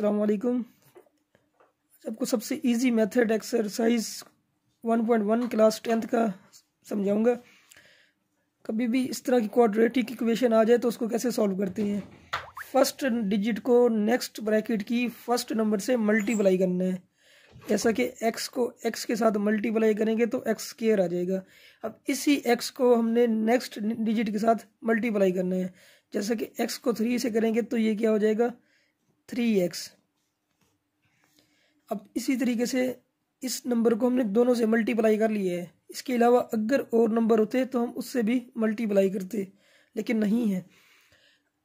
असलकुम आपको सबसे easy method exercise 1.1 class tenth का समझाऊंगा कभी भी इस तरह की क्वाड्रेटिक इक्वेशन आ जाए तो उसको कैसे सॉल्व करते हैं फर्स्ट डिजिट को नेक्स्ट ब्रैकेट की फर्स्ट नंबर से मल्टीप्लाई करना है जैसा कि एक्स को एक्स के साथ मल्टीप्लाई करेंगे तो एक्स केयर आ जाएगा अब इसी एक्स को हमने नेक्स्ट डिजिट के साथ मल्टीप्लाई करना है जैसा कि एक्स को थ्री से करेंगे तो ये क्या हो जाएगा थ्री एक्स अब इसी तरीके से इस नंबर को हमने दोनों से मल्टीप्लाई कर लिया है इसके अलावा अगर और नंबर होते तो हम उससे भी मल्टीप्लाई करते लेकिन नहीं है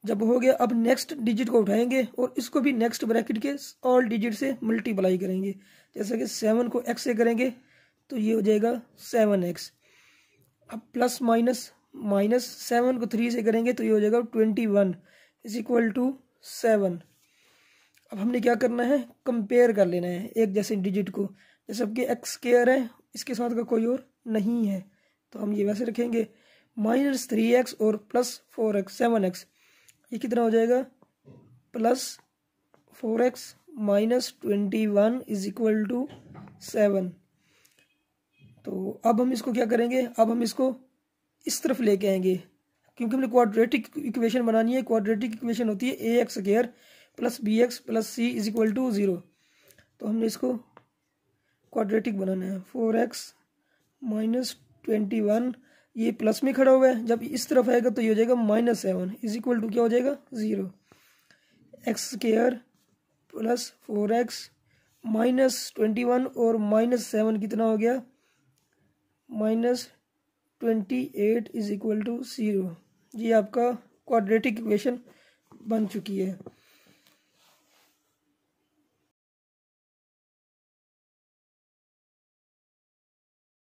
जब हो गया अब नेक्स्ट डिजिट को उठाएंगे और इसको भी नेक्स्ट ब्रैकेट के ऑल डिजिट से मल्टीप्लाई करेंगे जैसे कि सेवन को एक्स से करेंगे तो ये हो जाएगा सेवन एक्स अब प्लस माइनस माइनस सेवन को थ्री से करेंगे तो ये हो जाएगा twenty one is equal to seven अब हमने क्या करना है कंपेयर कर लेना है एक जैसे डिजिट को जैसे आपके एक्स केयर है इसके साथ का कोई और नहीं है तो हम ये वैसे रखेंगे माइनस थ्री एक्स और plus four X seven X ये कितना हो जाएगा plus four X minus twenty one is equal to seven तो अब हम इसको क्या करेंगे अब हम इसको इस तरफ लेके आएंगे क्योंकि हमने क्वाड्रेटिक इक्वेशन बनानी है क्वाड्रेटिक इक्वेशन होती है A X square plus B X plus C is equal to zero तो हमने इसको क्वाड्रेटिक बनाना है four X minus twenty one ये प्लस में खड़ा हुआ है जब इस तरफ आएगा तो ये हो जाएगा minus seven is equal to क्या हो जाएगा zero X square plus four X minus twenty one और माइनस सेवन कितना हो गया minus twenty eight is equal to zero ये आपका क्वाड्रेटिक इक्वेशन बन चुकी है